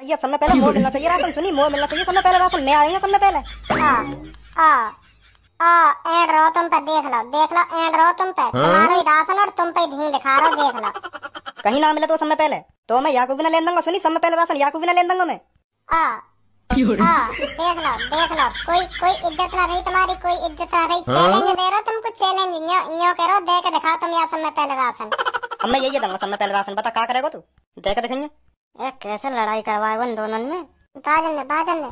भैया सबसे पहले मोह मिलना चाहिए राशन सुनी मोह मिलना चाहिए सबसे पहले राशन मैं आएंगे समय पहले आ आ आ एंड रहो तुम पे देख लो देख लो एंड रहो तुम पे हाँ? तुम्हारा ही राशन और तुम पे ढींग दिखा रहा देख लो कहीं ना मिले तो समय पहले तो मैं याकूब बिना लेन दूंगा सुनी समय पहले राशन याकूब बिना लेन दूंगा मैं आ हाँ, हाँ, देख लो देख लो कोई कोई इज्जत ना रही तुम्हारी कोई इज्जत ना रही चैलेंज दे रहा तुमको चैलेंज न्यो न्यो करो देख दिखा तुम यहाँ समय पहले राशन अब मैं यही दूंगा समय पहले राशन बता क्या करेगा तू देख तो देखेंगे कैसे लड़ाई करवाए उन दोनों में बादल ने बादल ने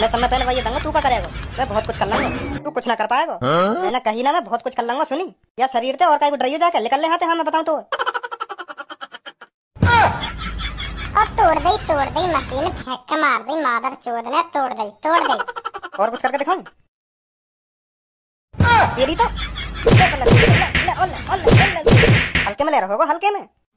मैं समय पहले वही दंगा तू का करेगा मैं बहुत कुछ कर लूंगा तू कुछ ना कर पाएगा मैंने कही ना मैं बहुत कुछ कर लूंगा सुनी या शरीर थे और कहीं डरियो जाकर निकल ले हाथ हाँ मैं बताऊँ तो तोड़ दे तोड़ दे मशीन फेंक मार दे मादर चोद ने तोड़ दे तोड़ दे और कुछ करके दिखाऊं ये तो हल्के में ले रहोगा हल्के में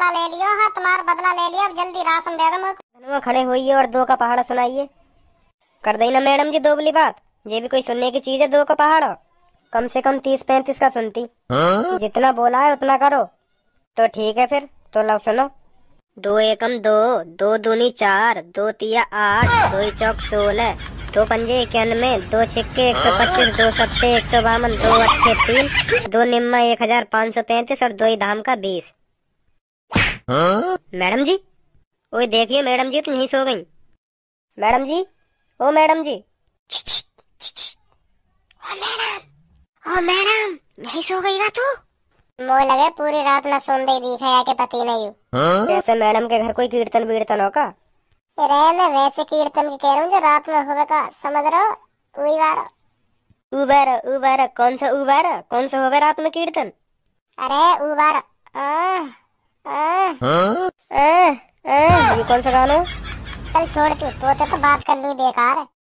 बदला ले लियो हाँ तुम्हारा बदला ले लिया अब जल्दी राशन दे दो खड़े होइए और दो का पहाड़ सुनाइए कर दई ना मैडम जी दो बोली बात ये भी कोई सुनने की चीज है दो का पहाड़ कम से कम तीस पैंतीस का सुनती हाँ? जितना बोला है उतना करो तो ठीक है फिर तो लो सुनो दो एकम दो दो दूनी चार दो तिया आठ दो चौक सोलह दो पंजे इक्यानवे दो छिक्के एक सौ पच्चीस दो सत्ते एक सौ बावन दो अट्ठे तीन दो निम्मा एक हजार पाँच सौ पैंतीस और दो ही धाम का बीस मैडम जी ओए देखिए मैडम जी तुम यहीं सो गई मैडम जी ओ मैडम जी ओ मैडम ओ मैडम यहीं सो गई तू मोह लगे पूरी रात ना सुन दे दिखा या के पति नहीं हूँ जैसे मैडम के घर कोई कीर्तन वीर्तन होगा अरे मैं वैसे कीर्तन की कह रहा हूँ जो रात में होगा समझ रहा हो वही बार उबर उबर कौन सा उबर कौन सा होगा रात में कीर्तन अरे उबर हाँ? हाँ? हाँ? ये कौन सा गाना चल छोड़ तू तो, तो, तो बात करनी बेकार